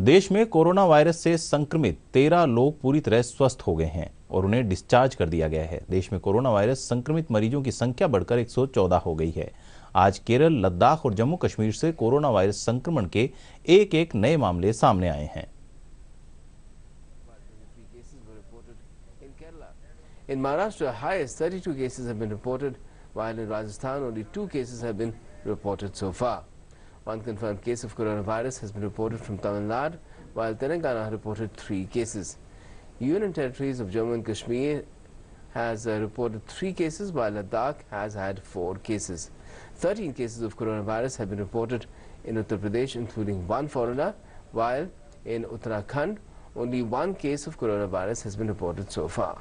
देश में corona virus से संक्रमित तेरह लोग पूरी तरह स्वस्थ हो गए हैं और उन्हें डिस्चार्ज कर दिया गया है देश में कोरोना वायरस संक्रमित मरीजों की संख्या बढ़कर 114 हो गई है आज केरल लद्दाख और जम्मू कश्मीर से कोरोना वायरस संक्रमण के एक एक नए मामले सामने आए हैं In Maharashtra, highest 32 cases have been reported, while in Rajasthan, only two cases have been reported so far. One confirmed case of coronavirus has been reported from Tamil Nadu, while Telangana reported three cases. Union territories of Jammu and Kashmir has uh, reported three cases, while Ladakh has had four cases. 13 cases of coronavirus have been reported in Uttar Pradesh, including one foreigner, while in Uttarakhand, only one case of coronavirus has been reported so far.